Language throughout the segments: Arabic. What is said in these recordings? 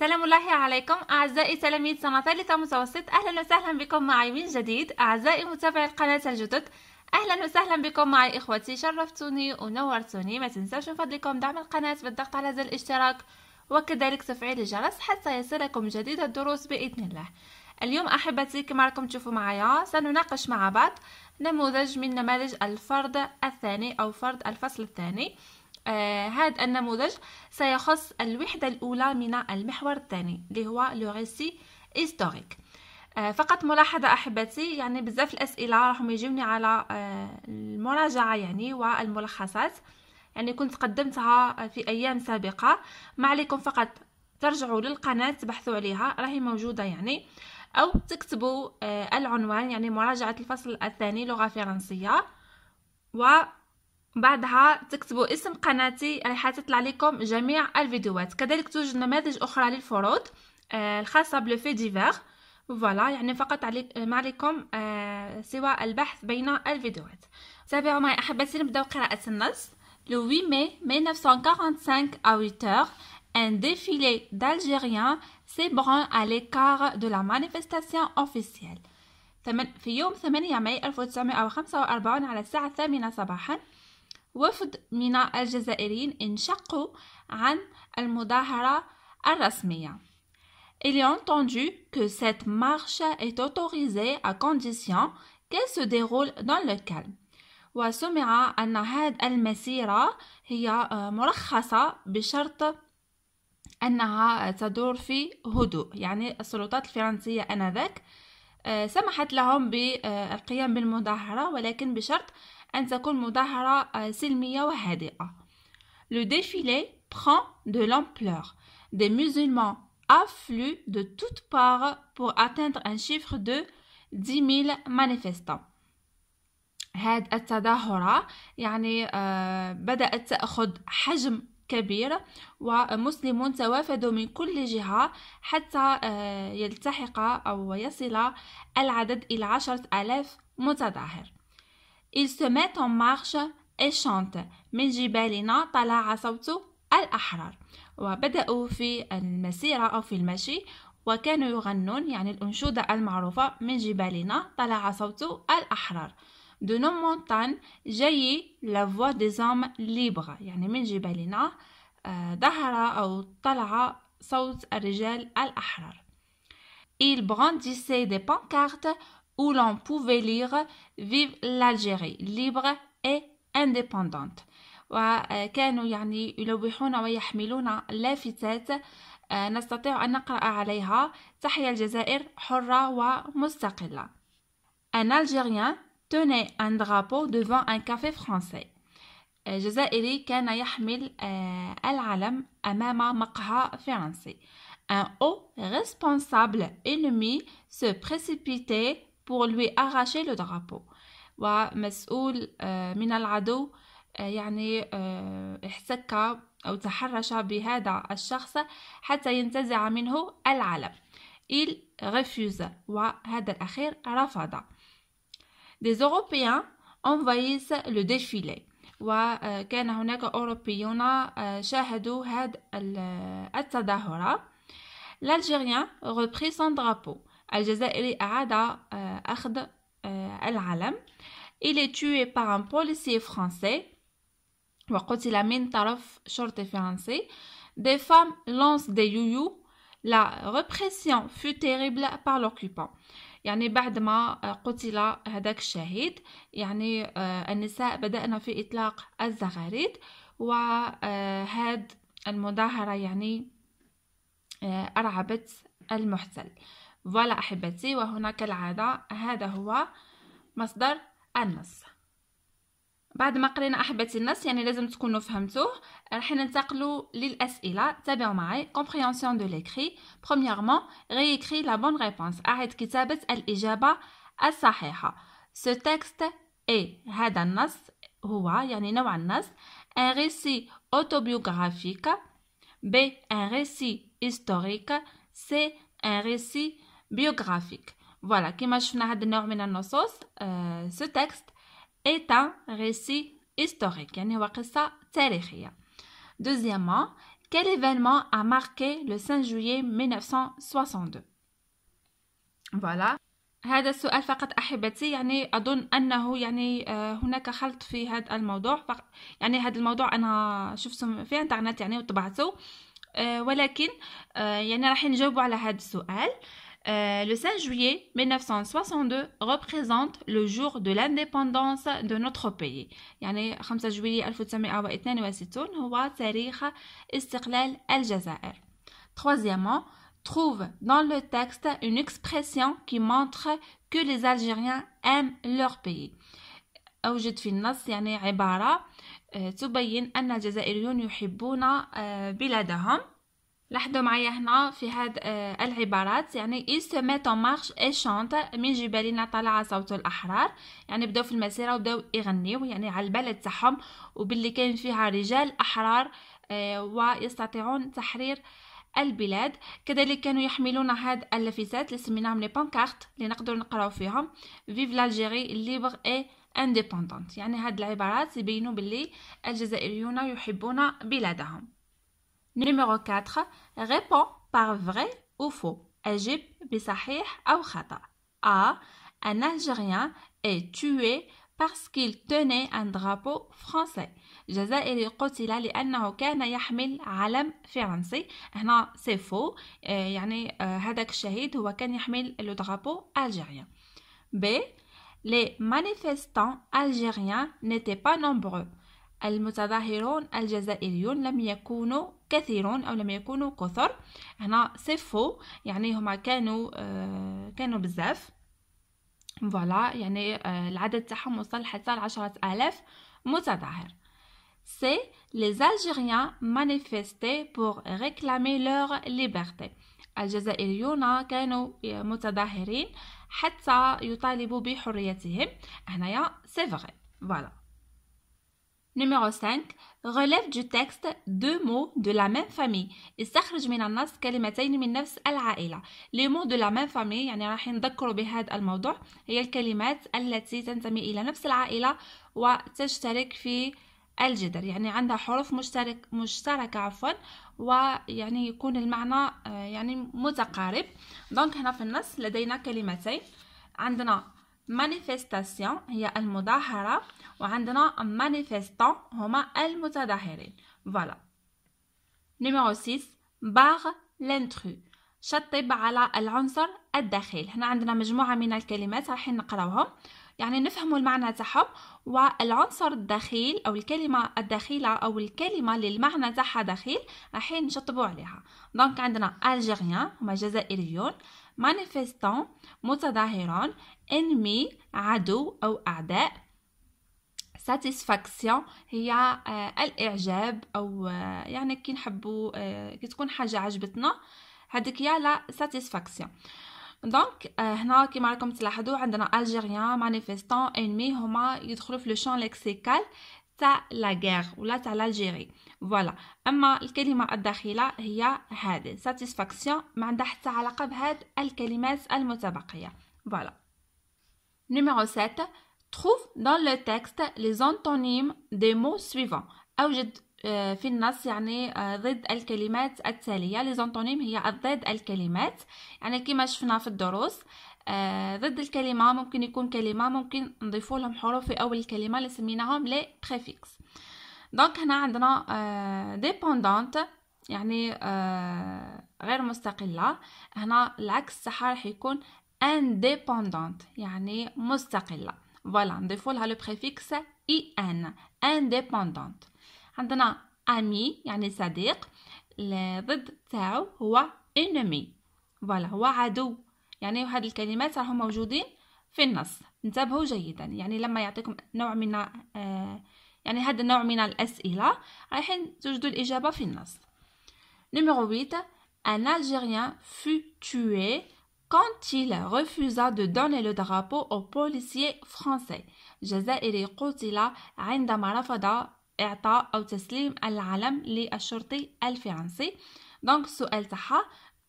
سلام الله عليكم أعزائي تلاميذ سنة ثالثة متوسط أهلا وسهلا بكم معي من جديد أعزائي متابعي القناة الجدد أهلا وسهلا بكم معي إخوتي شرفتوني ونورتوني ما تنساوش من فضلكم دعم القناة بالضغط على زر الاشتراك وكذلك تفعيل الجرس حتى يصلكم جديد الدروس بإذن الله اليوم أحبتي كما راكم تشوفوا معايا سنناقش مع بعض نموذج من نماذج الفرد الثاني أو فرد الفصل الثاني آه النموذج سيخص الوحدة الأولى من المحور الثاني اللي هو لو إستوريك هيستوريك آه فقط ملاحظة أحبتي يعني بزاف الأسئلة راهم يجوني على آه المراجعة يعني والملخصات يعني كنت قدمتها في أيام سابقة ما عليكم فقط ترجعوا للقناة تبحثوا عليها راهي موجودة يعني أو تكتبوا آه، العنوان يعني مراجعة الفصل الثاني لغة فرنسية و بعدها تكتبوا اسم قناتي راح تطلع لكم جميع الفيديوهات كذلك توجد نماذج اخرى للفروض آه، الخاصه بالفي ديفير فوالا يعني فقط علي... ما عليكم آه، سوى البحث بين الفيديوهات تابعوا معي احبتي نبداو قراءه النص لو 8 مي 1945 ا 8 h un défilé d'Algériens s'ébranle à l'écart de la manifestation officielle. في يوم 8 ماي 1945 على الساعة الثامنة صباحاً وفد من الجزائريين انشقوا عن المظاهرة الرسمية Il est entendu que cette marche est autorisée à condition qu'elle se déroule dans le calme. وسمع أن هذه المسيرة هي آه، مرخصة بشرط أنها تدور في هدوء يعني السلطات الفرنسية آنذاك آه، سمحت لهم بالقيام بالمظاهرة ولكن بشرط أن تكون مظاهرة آه، سلمية وهادئة Le défilé prend de l'ampleur. Des musulmans affluent de toutes parts pour atteindre un chiffre de 10 000 manifestants. هاد التظاهرة يعني آه، بدأت تأخذ حجم كبير ومسلمون توافدوا من كل جهة حتى آه، يلتحق أو يصل العدد إلى عشرة آلاف متظاهر Ils se mettent en marche et chantent من جبالنا طلع صوت الأحرار وبدأوا في المسيرة أو في المشي وكانوا يغنون يعني الأنشودة المعروفة من جبالنا طلع صوت الأحرار De nos montagnes jaillit la voix des hommes libres يعني من جبالنا ظهر آه، أو طلع صوت الرجال الأحرار Ils brandissaient des pancartes où l'on pouvait lire Vive l'Algérie libre et indépendante. وكانوا يعني يلوحون ويحملون لافتات نستطيع أن نقرأ عليها تحيا الجزائر حرة ومستقلة. Un Algérien tenait un drapeau devant un café français. جزائري كان يحمل العلم أمام مقهى فرنسي. Un haut responsable ennemi se précipitait pour lui arracher le drapeau ومسؤول من العدو يعني احتك أو تحرش بهذا الشخص حتى ينتزع منه العلم il refuse. وهذا الأخير رفض des Européens envahissent le défilé وكان هناك أوروبيون شاهدوا هذا التظاهرة L'Algérien reprit son drapeau الجزائري أعاد آه، أخذ آه، العلم إلي توي tué أن بوليسي فرونسي وقتل من طرف شرطي فرنسي دي فام لونس دي يويو لا répression فو تيريبل بار لوكوبان يعني بعد ما قتل هذاك الشهيد يعني آه، النساء بدأنا في إطلاق الزغاريد وهاد المظاهرة يعني أرعبت المحتل فوالا أحبتي وهنا كالعادة هذا هو مصدر النص بعد ما قرينا أحبتي النص يعني لازم تكونوا فهمتوه راح ننتقلوا للأسئلة تابعوا معي كومبريانسيون دو ليكري بروميرمون ريكري لا بون ريبونس أعد كتابة الإجابة الصحيحة سو تكست اي هذا النص هو يعني نوع النص ان ريسي اوتوبيوغرافيك ب ان ريسي هيستوريك سي ان ريسي بيوغرافيك فوالا كيما شفنا هذا النوع من النصوص سو تكست ايتا ريسي هيستوريك يعني هو قصة تاريخية. Deuxièmement, كيل ايفينمون ا ماركي لو 5 جويي 1962 فوالا هذا السؤال فقط احبتي يعني اظن انه يعني آه، هناك خلط في هذا الموضوع يعني هذا الموضوع انا شفته في انترنت يعني وطبعته آه، ولكن آه، يعني راح نجاوبوا على هذا السؤال Euh, le 5 juillet 1962 représente le jour de l'indépendance de notre pays يعني 5 juillet 1962 هو تاريخ استقلال الجزائر Troisièmement, trouve dans le texte une expression qui montre que les Algériens aiment leur pays. أوجد في النص يعني عبارة تبين أن الجزائريون يحبون بلادهم لاحظوا معايا هنا في هاد آه، العبارات يعني il se met en marche et chante من جبالنا طلع صوت الاحرار يعني بداو في المسيره وبداو يغنيو يعني على البلد تاعهم وباللي كاين فيها رجال احرار آه، ويستطيعون تحرير البلاد كذلك كانوا يحملون هاد اللافتات اللي سميناهم لي بانكارت اللي نقدروا نقراو فيهم فيف لالجيري ليبر اي انديبوندونت يعني هاد العبارات يبينوا باللي الجزائريون يحبون بلادهم Numéro 4. Réponds par vrai ou faux. ou A. Un Algérien est tué parce qu'il tenait un drapeau français. جزائري قتل لأنه kana yahmil alam فرنسي. Hna, français. faux. Yani, euh, hadak un huwa kan yahmil le drapeau algérien. B. Les manifestants algériens n'étaient pas nombreux. المتظاهرون الجزائريون لم يكونوا كثيرون أو لم يكونوا كثر هنا صفو يعني هما كانوا آه كانوا بزاف فوالا يعني آه العدد تاعهم وصل حتى العشرة آلاف متظاهر سي les Algériens manifestaient pour réclamer leur liberté الجزائريون كانوا متظاهرين حتى يطالبوا بحريتهم هنايا سي فغي فوالا Numéro 5 relève du texte deux mots de la même famille استخرج من النص كلمتين من نفس العائلة لي مو دو لا ميم فامي يعني راح نذكروا بهذا الموضوع هي الكلمات التي تنتمي إلى نفس العائلة وتشترك في الجدر. يعني عندها حروف مشترك مشتركة عفوا ويعني يكون المعنى آه، يعني متقارب دونك هنا في النص لدينا كلمتين عندنا manifestation هي المظاهرة وعندنا manifestant هما المتظاهرين فوالا نمرو 6 باغ لانترو شطب على العنصر الداخل هنا عندنا مجموعة من الكلمات راح نقراوهم يعني نفهموا المعنى تاعهم والعنصر الدخيل او الكلمه الدخيله او الكلمه اللي المعنى تاعها دخيل راح نشطبوا عليها دونك عندنا الجيريان هما جزائريون manifestant متظاهران enemy عدو أو أعداء satisfaction هي الإعجاب أو يعني كي نحبو كي تكون حاجة عجبتنا هذيك هي لا satisfaction دونك هنا كيما راكم تلاحظوا عندنا الجيريان مانيفيستون انمي هما يدخلوا في لو شون ليكسيكال تاع لا غير ولا تاع لالجيري فوالا اما الكلمه الداخله هي هذه ساتيسفاكسيون ما عندها حتى علاقه بهاد الكلمات المتبقيه فوالا نيميرو 7 تروف دون لو تيكست لي زونتونيم دي مو سويفون اوجد آه، في النص يعني آه، ضد الكلمات التاليه لي زونتونيم هي ضد الكلمات يعني كما شفنا في الدروس آه، ضد الكلمة ممكن يكون كلمة ممكن نضيفوا لهم حروف في أول الكلمة اللي سميناهم لي بريفيكس دونك هنا عندنا ديبوندونت آه، يعني آه، غير مستقلة هنا العكس صح راح يكون انديبوندونت يعني مستقلة فوالا نضيفوا لها لو بريفيكس اي ان انديبوندونت عندنا امي يعني صديق ضد تاعو هو انمي فوالا هو عدو يعني واحد الكلمات راهم موجودين في النص انتبهوا جيدا يعني لما يعطيكم نوع من آه، يعني هذا النوع من الأسئلة رايحين توجدوا الإجابة في النص نيميرو 8 ان الجيريان fut tué quand il refusa de donner le drapeau aux policiers français جزائري قتل عندما رفض إعطاء أو تسليم العلم للشرطي الفرنسي دونك السؤال تاعها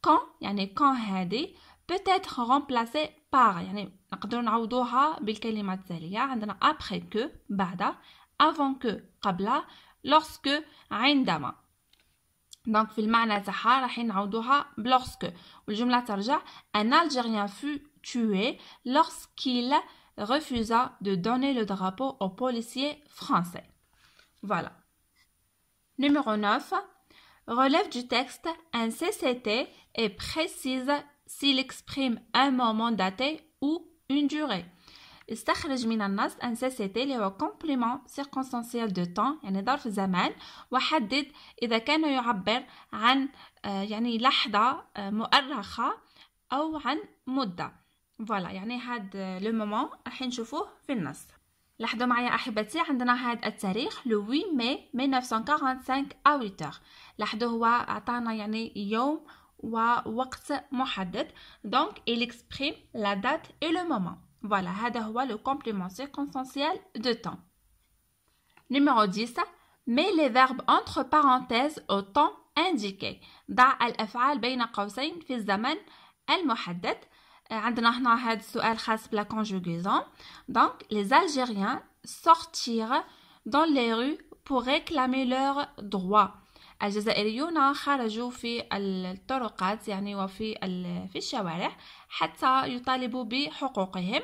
كان يعني كان هادي peut être remplacé par يعني نقدروا نعوضوها بالكلمات التالية عندنا après que بعد avant que قبل lorsque عندما donc في المعنى تاعها راح نعوضوها lorsque والجملة ترجع Un Algérien fut tué lorsqu'il refusa de donner le drapeau aux policiers français. Voilà. Numéro 9. Relève du texte un CCT et précise s'il exprime un moment daté ou une durée. استخرج من النص ان سيتي اللي هو كومبليمون سيركونستانسيال دو طون يعني ظرف زمان وحدد اذا كان يعبر عن آه، يعني لحظه آه، مؤرخه او عن مده فوالا يعني هاد لو مومون راح نشوفوه في النص لاحظوا معايا احبتي عندنا هاد التاريخ لو 8 ماي 1945 8 لاحظوا هو عطانا يعني يوم donc il exprime la date et le moment voilà c'est le complément circonstanciel de temps numéro 10 Mets les verbes entre parenthèses au temps indiqué Da conjugaison donc les Algériens sortirent dans les rues pour réclamer leurs droits الجزائريون خرجوا في الطرقات يعني وفي في الشوارع حتى يطالبوا بحقوقهم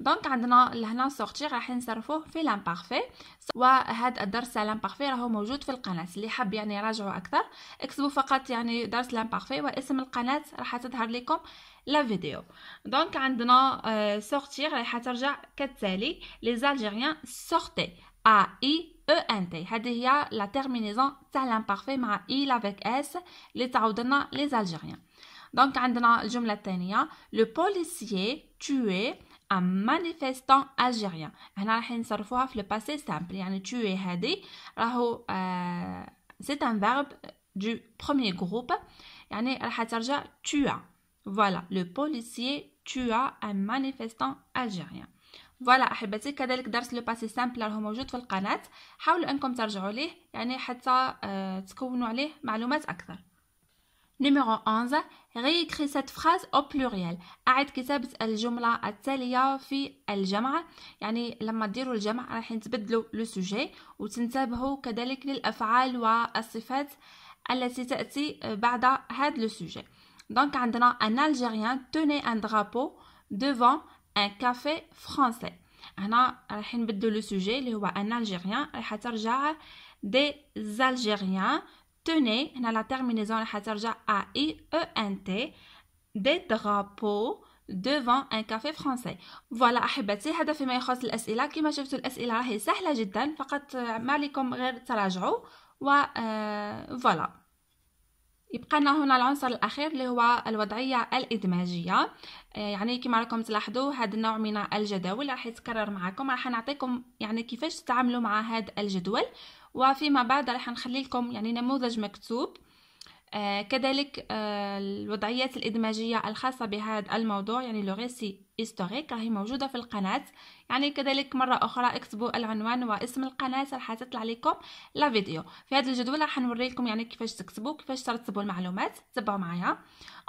دونك عندنا لهنا سورتي راح نصرفوه في لامبارفي وهذا الدرس تاع لامبارفي راهو موجود في القناه اللي حاب يعني يراجعوا اكثر اكتبوا فقط يعني درس لامبارفي واسم القناه راح تظهر لكم لا فيديو دونك عندنا آه، سورتي راح ترجع كالتالي لي الجيريان سورتي A, I, E, N, T. C'est la terminaison de l'imparfait avec I, L, S. On a les Algériens. Donc, on a la deuxième Le policier tué un manifestant algérien. On va le passé simple. Tuer, euh, c'est un verbe du premier groupe. On va Voilà, le policier tu as un manifestant algérien فوالا احبتي كذلك درس لو باسي سامبل راهو موجود في القناه حاولوا انكم ترجعوا ليه يعني حتى آه، تكونوا عليه معلومات اكثر نيميرو 11 غيكري سات فراز او بلوريال اعد كتابه الجمله التاليه في الجمع يعني لما ديروا الجمع راح تبدلوا لو سوجي وتنتبهوا كذلك للافعال والصفات التي تاتي آه، بعد هذا لو سوجي Donc maintenant un Algérien tenait un drapeau devant un café français. On va un peu de le sujet, le voit un Algérien. Le hasard des Algériens tenaient, on a la terminaison le hasard A I E N T des drapeaux devant un café français. Voilà, j'espère que vous avez aimé toutes les questions, que vous avez trouvé les questions assez simples. Il suffit de ne pas vous voilà يبقى لنا هنا العنصر الاخير اللي هو الوضعيه الادماجيه آه، يعني كما راكم تلاحظوا هذا النوع من الجداول راح يتكرر معكم راح نعطيكم يعني كيفاش تتعاملوا مع هذا الجدول وفيما بعد راح نخلي لكم يعني نموذج مكتوب آه، كذلك آه، الوضعيات الإدماجية الخاصة بهذا الموضوع يعني لو غيسي هيستوريك راهي موجودة في القناة يعني كذلك مرة أخرى اكتبوا العنوان واسم القناة راح تطلع لكم لا فيديو في هذا الجدول راح نوريكم يعني كيفاش تكتبوا كيفاش ترتبوا المعلومات تبعوا معايا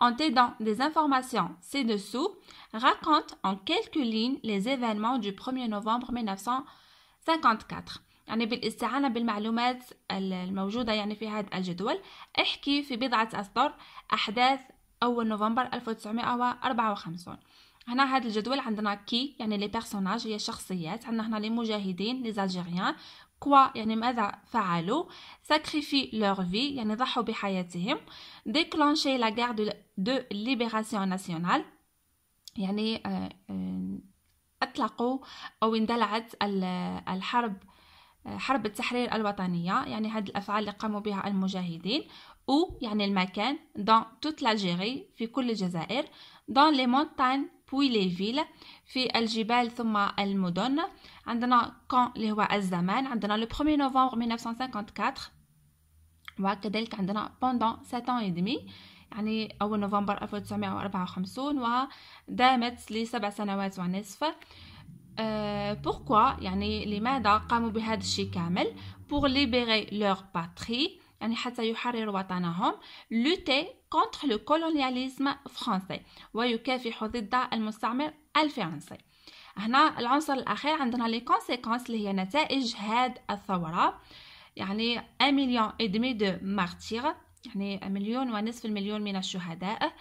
en t'aidant des informations ci-dessous raconte en quelques lignes les événements du 1er novembre 1954 يعني بالاستعانة بالمعلومات الموجودة يعني في هذا الجدول احكي في بضعة أسطر أحداث أول نوفمبر 1954 هنا هذا الجدول عندنا كي يعني لي بيرسوناج هي الشخصيات عندنا هنا لي مجاهدين لي زالجيريان كوا يعني ماذا فعلوا ساكريفي لور في يعني ضحوا بحياتهم ديكلونشي لا غير دو, دو ليبراسيون ناسيونال يعني آه، آه، اطلقوا او اندلعت الحرب حرب التحرير الوطنية يعني هاد الأفعال اللي قاموا بها المجاهدين أو يعني المكان دون توت l'Algérie في كل الجزائر دون لي مونتان بوي لي فيل في الجبال ثم المدن عندنا كان اللي هو الزمان عندنا لو 1 نوفمبر 1954 وكذلك عندنا بوندون 7 ans et demi يعني أول نوفمبر 1954 ودامت لسبع سنوات ونصف بوركوا euh, يعني لماذا قاموا بهذا الشيء كامل بوغ ليبيري لوغ باتري يعني حتى يحرر وطنهم لوتي كونتر لو كولونياليزم فرونسي ويكافح ضد المستعمر الفرنسي هنا العنصر الاخير عندنا لي كونسيكونس اللي هي نتائج هاد الثوره يعني مليون ادمي دو مارتير يعني مليون ونصف المليون من الشهداء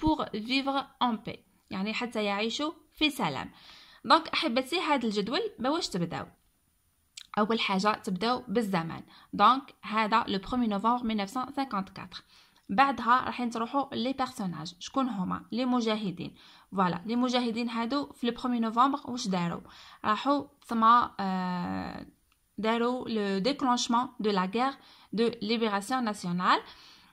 بوغ فيفر اون بي يعني حتى يعيشوا في سلام دونك احبتي هذا الجدول بواش تبداو اول حاجه تبداو بالزمان دونك هذا لو 1 نوفمبر 1954 بعدها راح نروحوا لي بيرسوناج شكون هما لي مجاهدين فوالا لي مجاهدين هادو في لو 1 نوفمبر واش داروا راحوا تما آه، داروا لو ديكلونشمون دو لا غير دو ليبراسيون ناسيونال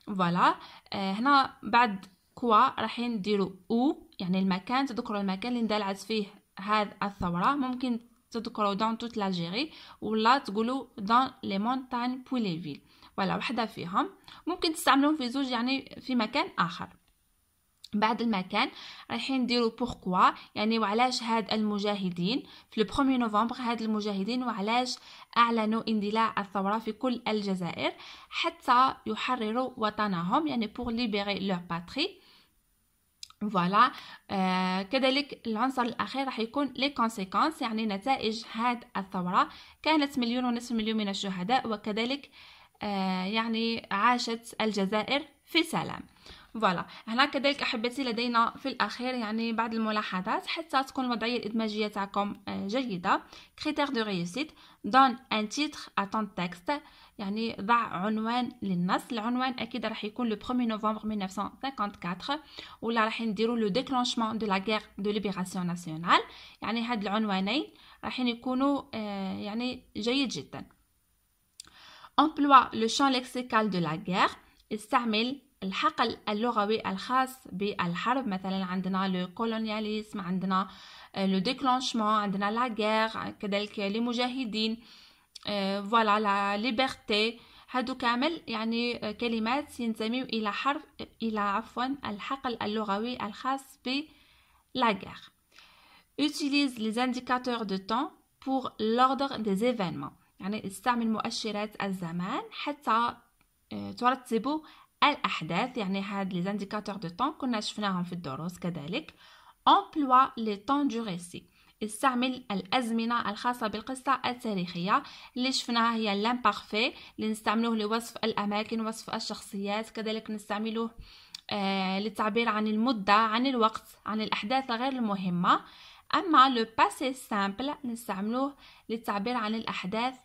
فوالا هنا بعد كوا راح نديروا او يعني المكان تذكروا المكان اللي اندلعت فيه هاد الثورة ممكن تذكروا دون توت لاجيري ولا تقولوا دون لي مونتان بوليفيل ولا وحده فيهم ممكن تستعملوهم في زوج يعني في مكان اخر بعد المكان رايحين نديرو بوركوا يعني وعلاش هاد المجاهدين في لو 1 نوفمبر هاد المجاهدين وعلاش اعلنوا اندلاع الثوره في كل الجزائر حتى يحرروا وطنهم يعني بور ليبيري لور باتري فوالا آه euh, كذلك العنصر الاخير راح يكون لي كونسيكونس يعني نتائج هاد الثوره كانت مليون ونصف مليون من الشهداء وكذلك آه يعني عاشت الجزائر في سلام فوالا هنا كذلك احبتي لدينا في الاخير يعني بعض الملاحظات حتى تكون الوضعيه الادماجيه تاعكم آه، جيده كريتير دو ريوسيت دون ان تيتر اتون تكست يعني ضع عنوان للنص العنوان اكيد راح يكون لو 1 نوفمبر 1954 ولا راح نديرو لو ديكلونشمون دو لا غير دو ليبراسيون ناسيونال يعني هاد العنوانين راحين يكونوا آه، يعني جيد جدا امبلوا لو شان ليكسيكال دو لا غير استعمل الحقل اللغوي الخاص بالحرب مثلا عندنا لو كولونياليزم عندنا لو ديكلونشمون عندنا لا غير كذلك لي مجاهدين فوالا آه، لا ليبرتي هادو كامل يعني كلمات ينتميو الى حرف الى عفوا الحقل اللغوي الخاص ب لا غير utilise les indicateurs de temps pour l'ordre des événements يعني استعمل مؤشرات الزمان حتى آه، ترتبوا الأحداث يعني هاد لي زانديكاتور دو طون كنا شفناهم في الدروس كذلك امبلوا لي طون دو ريسي استعمل الأزمنة الخاصة بالقصة التاريخية اللي شفناها هي لامبارفي اللي نستعملوه لوصف الأماكن وصف الشخصيات كذلك نستعملوه آه للتعبير عن المدة عن الوقت عن الأحداث غير المهمة أما لو باسي سامبل نستعملوه للتعبير عن الأحداث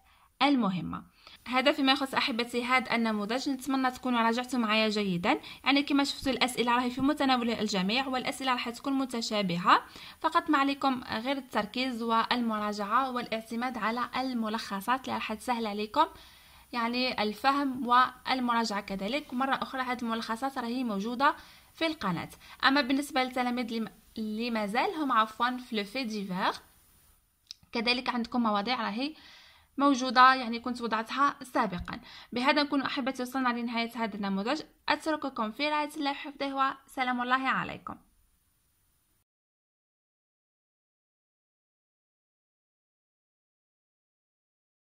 المهمة هذا فيما يخص احبتي هذا النموذج نتمنى تكونوا راجعتوا معايا جيدا يعني كما شفتوا الاسئله راهي في متناول الجميع والاسئله راح تكون متشابهه فقط ما عليكم غير التركيز والمراجعه والاعتماد على الملخصات اللي راح تسهل عليكم يعني الفهم والمراجعه كذلك مره اخرى هذه الملخصات راهي موجوده في القناه اما بالنسبه للتلاميذ اللي مازال هم عفوا في لو في كذلك عندكم مواضيع راهي موجودة يعني كنت وضعتها سابقا بهذا نكون أحبتي وصلنا لنهاية هذا النموذج أترككم في رعاية الله وحفظه وسلام الله عليكم